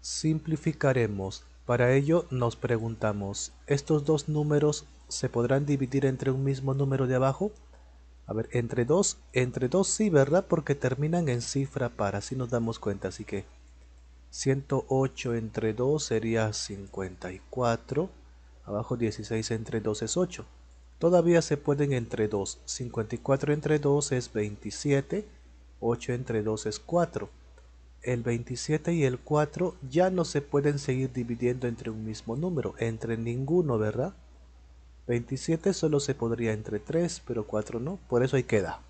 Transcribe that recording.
Simplificaremos, para ello nos preguntamos, ¿estos dos números se podrán dividir entre un mismo número de abajo? A ver, entre 2, entre 2 sí, ¿verdad? Porque terminan en cifra para, así nos damos cuenta, así que 108 entre 2 sería 54, abajo 16 entre 2 es 8. Todavía se pueden entre 2, 54 entre 2 es 27, 8 entre 2 es 4 el 27 y el 4 ya no se pueden seguir dividiendo entre un mismo número, entre ninguno, ¿verdad? 27 solo se podría entre 3, pero 4 no, por eso ahí queda.